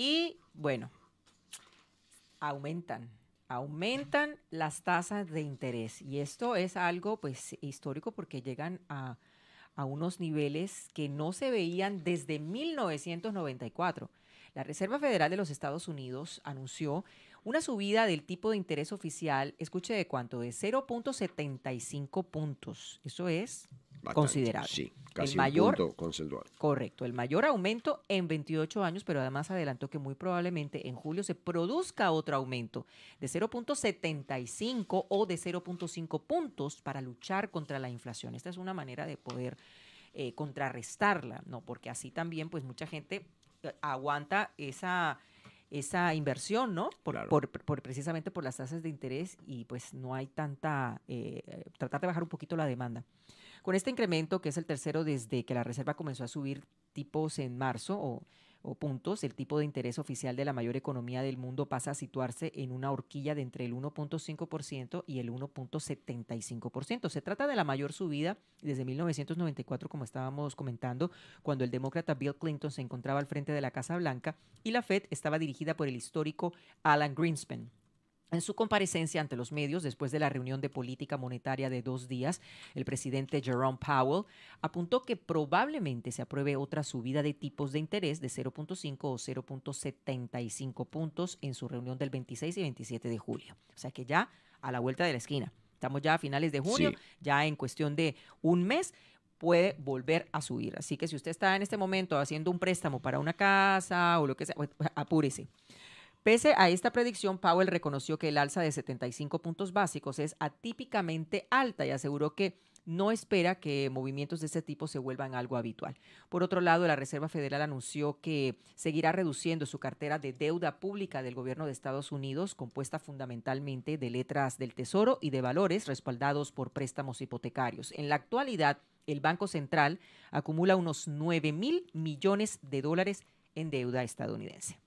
Y bueno, aumentan, aumentan las tasas de interés. Y esto es algo pues histórico porque llegan a, a unos niveles que no se veían desde 1994. La Reserva Federal de los Estados Unidos anunció una subida del tipo de interés oficial, escuche de cuánto, de 0.75 puntos. Eso es considerable. Sí, casi el mayor, Correcto, el mayor aumento en 28 años, pero además adelantó que muy probablemente en julio se produzca otro aumento de 0.75 o de 0.5 puntos para luchar contra la inflación. Esta es una manera de poder eh, contrarrestarla, ¿no? Porque así también, pues mucha gente eh, aguanta esa esa inversión, ¿no? Por, precisamente por las tasas de interés y pues no hay tanta, eh, tratar de bajar un poquito la demanda. Con este incremento, que es el tercero desde que la Reserva comenzó a subir tipos en marzo o o puntos, el tipo de interés oficial de la mayor economía del mundo pasa a situarse en una horquilla de entre el 1.5% y el 1.75%. Se trata de la mayor subida desde 1994, como estábamos comentando, cuando el demócrata Bill Clinton se encontraba al frente de la Casa Blanca y la Fed estaba dirigida por el histórico Alan Greenspan. En su comparecencia ante los medios después de la reunión de política monetaria de dos días, el presidente Jerome Powell apuntó que probablemente se apruebe otra subida de tipos de interés de 0.5 o 0.75 puntos en su reunión del 26 y 27 de julio. O sea que ya a la vuelta de la esquina. Estamos ya a finales de junio, ya en cuestión de un mes puede volver a subir. Así que si usted está en este momento haciendo un préstamo para una casa o lo que sea, pues, apúrese. Pese a esta predicción, Powell reconoció que el alza de 75 puntos básicos es atípicamente alta y aseguró que no espera que movimientos de este tipo se vuelvan algo habitual. Por otro lado, la Reserva Federal anunció que seguirá reduciendo su cartera de deuda pública del gobierno de Estados Unidos, compuesta fundamentalmente de letras del Tesoro y de valores respaldados por préstamos hipotecarios. En la actualidad, el Banco Central acumula unos 9 mil millones de dólares en deuda estadounidense.